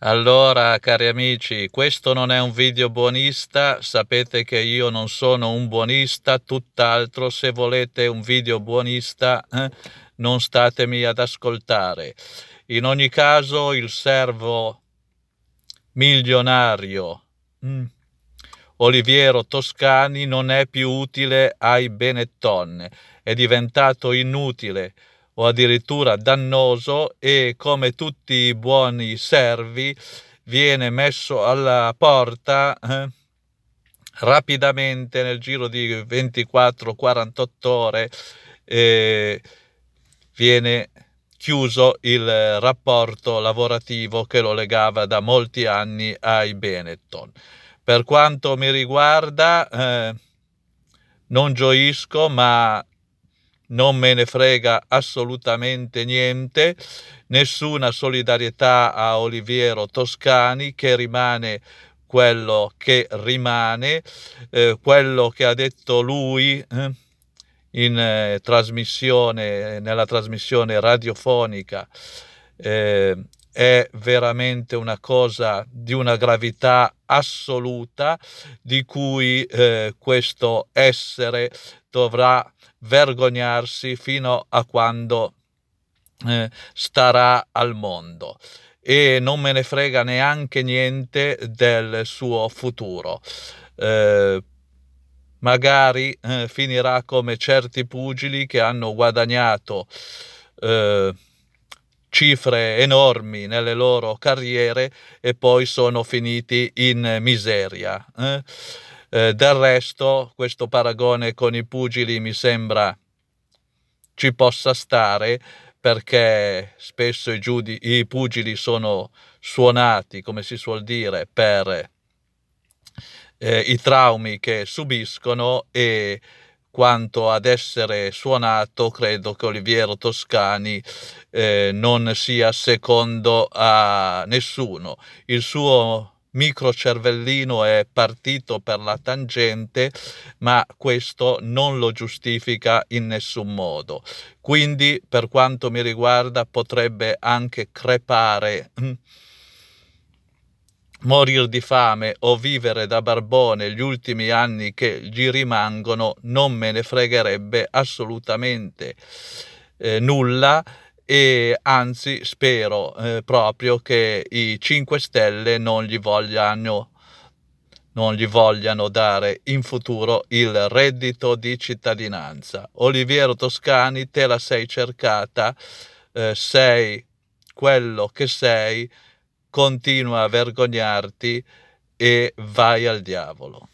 Allora, cari amici, questo non è un video buonista, sapete che io non sono un buonista, tutt'altro, se volete un video buonista eh, non statemi ad ascoltare. In ogni caso, il servo milionario mm, Oliviero Toscani non è più utile ai Benetton, è diventato inutile o addirittura dannoso e come tutti i buoni servi viene messo alla porta eh, rapidamente nel giro di 24-48 ore eh, viene chiuso il rapporto lavorativo che lo legava da molti anni ai Benetton. Per quanto mi riguarda eh, non gioisco ma non me ne frega assolutamente niente, nessuna solidarietà a Oliviero Toscani che rimane quello che rimane, eh, quello che ha detto lui eh, in, eh, trasmissione, nella trasmissione radiofonica eh, è veramente una cosa di una gravità assoluta di cui eh, questo essere dovrà vergognarsi fino a quando eh, starà al mondo e non me ne frega neanche niente del suo futuro. Eh, magari eh, finirà come certi pugili che hanno guadagnato eh, cifre enormi nelle loro carriere e poi sono finiti in miseria. Eh? Eh, del resto questo paragone con i pugili mi sembra ci possa stare perché spesso i, giudi- i pugili sono suonati, come si suol dire, per eh, i traumi che subiscono e quanto ad essere suonato credo che Oliviero Toscani eh, non sia secondo a nessuno. Il suo microcervellino è partito per la tangente, ma questo non lo giustifica in nessun modo. Quindi, per quanto mi riguarda, potrebbe anche crepare morir di fame o vivere da barbone gli ultimi anni che gli rimangono non me ne fregherebbe assolutamente eh, nulla e anzi spero eh, proprio che i 5 Stelle non gli, vogliano, non gli vogliano dare in futuro il reddito di cittadinanza. Oliviero Toscani, te la sei cercata, eh, sei quello che sei continua a vergognarti e vai al diavolo.